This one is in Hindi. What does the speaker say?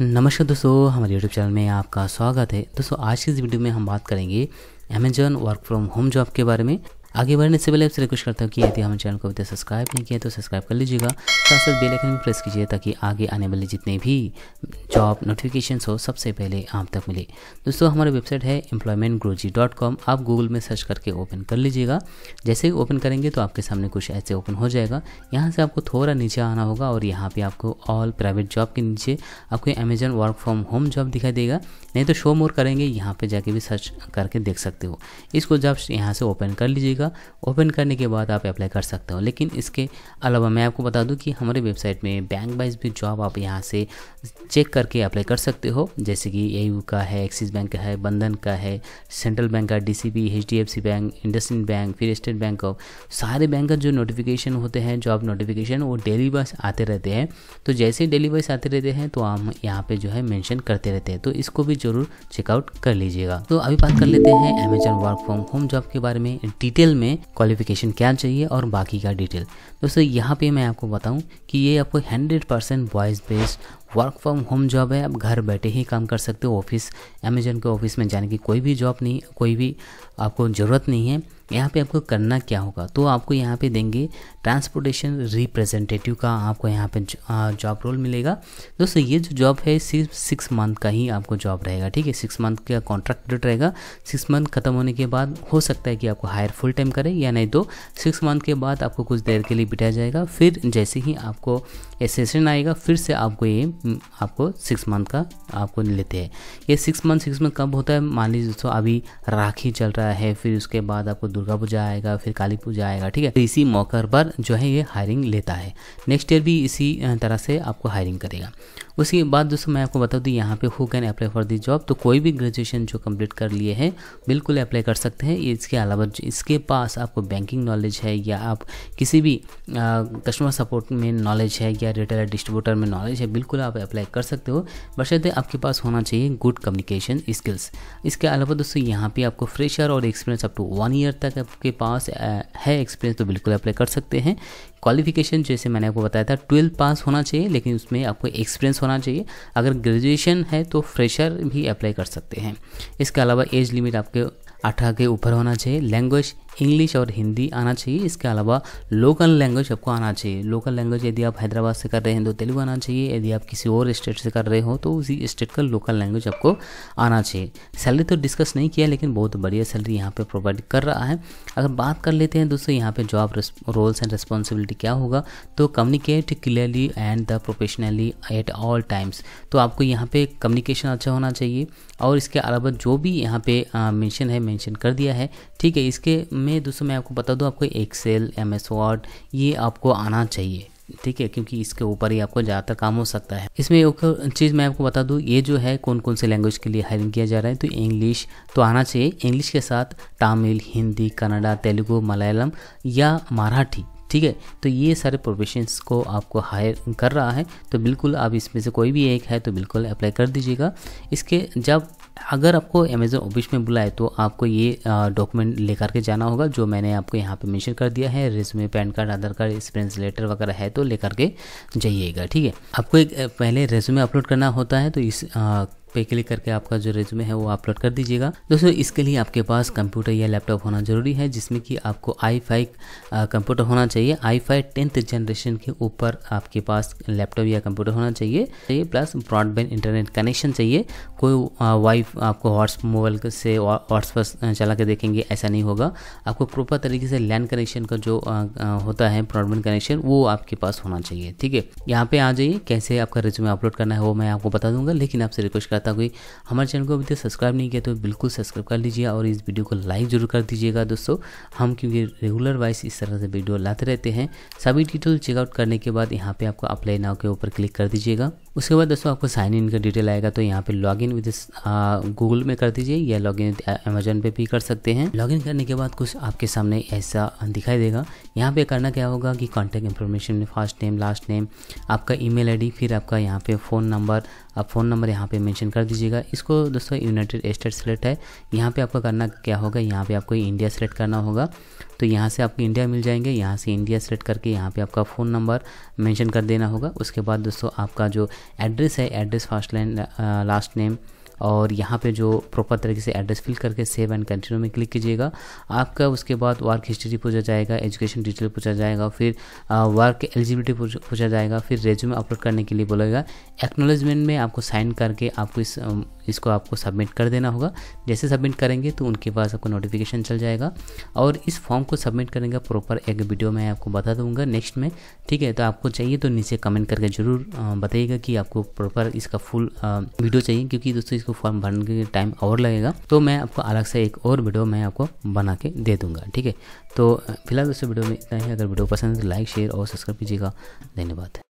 नमस्कार दोस्तों हमारे YouTube चैनल में आपका स्वागत है दोस्तों आज की इस वीडियो में हम बात करेंगे Amazon work from home job के बारे में आगे बढ़ने से पहले आपसे रिक्वेस्ट करता हूँ कि यदि हमारे चैनल को अभी तक सब्सक्राइब नहीं किया तो सब्सक्राइब कर लीजिएगा साथ साथ बेल आइकन प्रेस कीजिए ताकि आगे आने वाले जितने भी जॉब नोटिफिकेशन हो सबसे पहले आप तक मिले दोस्तों हमारी वेबसाइट है एम्प्लॉयमेंट ग्रोजी डॉट कॉम आप गूगल में सर्च करके ओपन कर लीजिएगा जैसे ही ओपन करेंगे तो आपके सामने कुछ ऐसे ओपन हो जाएगा यहाँ से आपको थोड़ा नीचे आना होगा और यहाँ पर आपको ऑल प्राइवेट जॉब के नीचे आपको Amazon work from home job दिखाई देगा नहीं तो शो मोर करेंगे यहाँ पर जाके भी सर्च करके देख सकते हो इसको जब यहाँ से ओपन कर लीजिएगा ओपन करने के बाद आप अप्लाई कर सकते हो लेकिन इसके अलावा मैं आपको बता दूँ कि हमारे वेबसाइट में बैंक वाइज भी जॉब आप यहाँ से चेक करके अप्लाई कर सकते हो जैसे कि ए का है एक्सिस बैंक का है बंधन का है सेंट्रल बैंक का D C B H D F C bank IndusInd bank फिर स्टेट बैंक ऑफ सारे बैंक का जो नोटिफिकेशन होते हैं जॉब नोटिफिकेशन वो डेली वाइज आते रहते हैं तो जैसे ही डेली वाइज आते रहते हैं तो हम यहाँ पे जो है मैंशन करते रहते हैं तो इसको भी जरूर चेकआउट कर लीजिएगा तो अभी बात कर लेते हैं Amazon work from home job के बारे में डिटेल में क्वालिफिकेशन क्या चाहिए और बाकी का डिटेल दोस्तों यहाँ पे मैं आपको बताऊँ कि ये आपको hundred percent voice based work from home job है आप घर बैठे ही काम कर सकते हो ऑफिस अमेजन के ऑफिस में जाने की कोई भी जॉब नहीं कोई भी आपको ज़रूरत नहीं है यहाँ पे आपको करना क्या होगा तो आपको यहाँ पे देंगे ट्रांसपोर्टेशन रिप्रेजेंटेटिव का आपको यहाँ पे जॉब रोल मिलेगा दोस्तों ये जो जॉब है सिर्फ सिक्स मंथ का ही आपको जॉब रहेगा ठीक है सिक्स मंथ का कॉन्ट्रैक्ट डेट रहेगा सिक्स मंथ खत्म होने के बाद हो सकता है कि आपको हायर फुल टाइम करें या नहीं तो सिक्स मंथ के बाद आपको कुछ देर के लिए बिठाया जाएगा फिर जैसे ही आपको एसेसन आएगा फिर से आपको ये हम्म, आपको सिक्स मंथ का आपको लेते हैं ये सिक्स मंथ सिक्स मंथ कब होता है मान लीजिए दोस्तों अभी राखी चल रहा है फिर उसके बाद आपको दुर्गा पूजा आएगा फिर काली पूजा आएगा ठीक है तो इसी मौके पर जो है ये हायरिंग लेता है नेक्स्ट ईयर भी इसी तरह से आपको हायरिंग करेगा उसके बाद दोस्तों मैं आपको बता दूँ यहाँ पे who can apply for this job तो कोई भी ग्रेजुएशन जो कंप्लीट कर लिए है बिल्कुल अप्लाई कर सकते हैं इसके अलावा इसके पास आपको बैंकिंग नॉलेज है या आप किसी भी कस्टमर सपोर्ट में नॉलेज है या रिटेलर डिस्ट्रीब्यूटर में नॉलेज है बिल्कुल आप अप्लाई कर सकते हो बशर्ते आपके पास होना चाहिए गुड कम्युनिकेशन स्किल्स इसके अलावा दोस्तों यहाँ पे आपको फ्रेशर और experience up to one year तक आपके पास है एक्सपीरियंस तो बिल्कुल अप्लाई कर सकते हैं क्वालिफिकेशन जैसे मैंने आपको बताया था ट्वेल्थ पास होना चाहिए लेकिन उसमें आपको एक्सपीरियंस होना चाहिए अगर ग्रेजुएशन है तो फ्रेशर भी अप्लाई कर सकते हैं इसके अलावा एज लिमिट आपके अठारह के ऊपर होना चाहिए लैंग्वेज इंग्लिश और हिंदी आना चाहिए इसके अलावा लोकल लैंग्वेज आपको आना चाहिए लोकल लैंग्वेज यदि आप हैदराबाद से कर रहे हैं तो तेलुगु आना चाहिए यदि आप किसी और स्टेट से कर रहे हो तो उसी स्टेट का लोकल लैंग्वेज आपको आना चाहिए सैलरी तो डिस्कस नहीं किया लेकिन बहुत बढ़िया सैलरी यहाँ पर प्रोवाइड कर रहा है अगर बात कर लेते हैं दोस्तों यहाँ पर जॉब रोल्स एंड रिस्पॉन्सिबिलिटी क्या होगा तो communicate clearly and the professionally at all times तो आपको यहाँ पर कम्युनिकेशन अच्छा होना चाहिए और इसके अलावा जो भी यहाँ पे मेंशन है मेंशन कर दिया है ठीक है इसके में दोस्तों मैं आपको बता दूँ आपको एक्सेल एम एस वर्ड ये आपको आना चाहिए ठीक है क्योंकि इसके ऊपर ही आपको ज़्यादातर काम हो सकता है इसमें एक चीज़ मैं आपको बता दूँ ये जो है कौन कौन से लैंग्वेज के लिए हायरिंग किया जा रहा है तो इंग्लिश तो आना चाहिए इंग्लिश के साथ तमिल हिंदी कन्नडा तेलुगु मलयालम या मराठी ठीक है तो ये सारे प्रोफेशंस को आपको हायर कर रहा है तो बिल्कुल आप इसमें से कोई भी एक है तो बिल्कुल अप्लाई कर दीजिएगा इसके जब अगर आपको अमेज़ोन ऑफिस में बुलाए तो आपको ये डॉक्यूमेंट लेकर के जाना होगा जो मैंने आपको यहाँ पे मेंशन कर दिया है resume PAN card Aadhaar card experience letter वगैरह है तो लेकर के जाइएगा ठीक है आपको एक पहले रिज्यूमे अपलोड करना होता है तो इस आ, पे क्लिक करके आपका जो रेज्यूमे है वो अपलोड कर दीजिएगा दोस्तों इसके लिए आपके पास कंप्यूटर या लैपटॉप होना जरूरी है जिसमें कि आपको आई फाई कंप्यूटर होना चाहिए आई फाई टेंथ जनरेशन के ऊपर आपके पास लैपटॉप या कंप्यूटर होना चाहिए प्लस ब्रॉडबैंड इंटरनेट कनेक्शन चाहिए कोई वाई आपको हॉट्स मोबाइल से हॉटस्पॉट चला के देखेंगे ऐसा नहीं होगा आपको प्रॉपर तरीके से लैंड कनेक्शन का जो आ, आ, होता है ब्रॉडबैंड कनेक्शन वो आपके पास होना चाहिए ठीक है यहाँ पे आ जाइए कैसे आपका रेज्यूमे अपलोड करना है वो मैं आपको बता दूंगा लेकिन आपसे रिक्वेस्ट कर चाहता कि हमारे चैनल को अभी तक सब्सक्राइब नहीं किया तो बिल्कुल सब्सक्राइब कर लीजिए और इस वीडियो को लाइक जरूर कर दीजिएगा दोस्तों हम क्योंकि रेगुलर वाइज इस तरह से वीडियो लाते रहते हैं सभी डिटेल चेकआउट करने के बाद यहाँ पर आपको अप्लाई नाव के ऊपर क्लिक कर दीजिएगा उसके बाद दोस्तों आपको साइन इन का डिटेल आएगा तो यहाँ पे लॉग इन विद गूगल में कर दीजिए या लॉग इन अमेजोन पे भी कर सकते हैं लॉग इन करने के बाद कुछ आपके सामने ऐसा दिखाई देगा यहाँ पे करना क्या होगा कि कॉन्टैक्ट इन्फॉर्मेशन में फर्स्ट नेम लास्ट नेम आपका ईमेल आईडी फिर आपका यहाँ पे फ़ोन नंबर आप फ़ोन नंबर यहाँ पे मेंशन कर दीजिएगा इसको दोस्तों यूनाइटेड स्टेट सेलेक्ट है यहाँ पे आपका करना क्या होगा यहाँ पे आपको इंडिया सेलेक्ट करना होगा तो यहाँ से आपको इंडिया मिल जाएंगे यहाँ से इंडिया सेलेक्ट करके यहाँ पे आपका फ़ोन नंबर मेंशन कर देना होगा उसके बाद दोस्तों आपका जो एड्रेस है address first line last name और यहाँ पे जो प्रॉपर तरीके से एड्रेस फिल करके सेव एंड कंटिन्यू में क्लिक कीजिएगा आपका उसके बाद वर्क हिस्ट्री पूछा जाएगा एजुकेशन डिटेल पूछा जाएगा फिर वर्क एलिजिबिलिटी पूछा जाएगा फिर रेज्यूमे अपलोड करने के लिए बोलेगा एक्नोलेजमेंट में आपको साइन करके आपको इस जिसको आपको सबमिट कर देना होगा जैसे सबमिट करेंगे तो उनके पास आपको नोटिफिकेशन चल जाएगा और इस फॉर्म को सबमिट करने का प्रॉपर एक वीडियो मैं आपको बता दूंगा नेक्स्ट में ठीक है तो आपको चाहिए तो नीचे कमेंट करके ज़रूर बताइएगा कि आपको प्रॉपर इसका फुल वीडियो चाहिए क्योंकि दोस्तों इसको फॉर्म भरने के टाइम और लगेगा तो मैं आपको अलग से एक और वीडियो मैं आपको बना के दे दूँगा ठीक है तो फिलहाल दोस्तों वीडियो में इतना ही अगर वीडियो पसंद है तो लाइक शेयर और सब्सक्राइब कीजिएगा धन्यवाद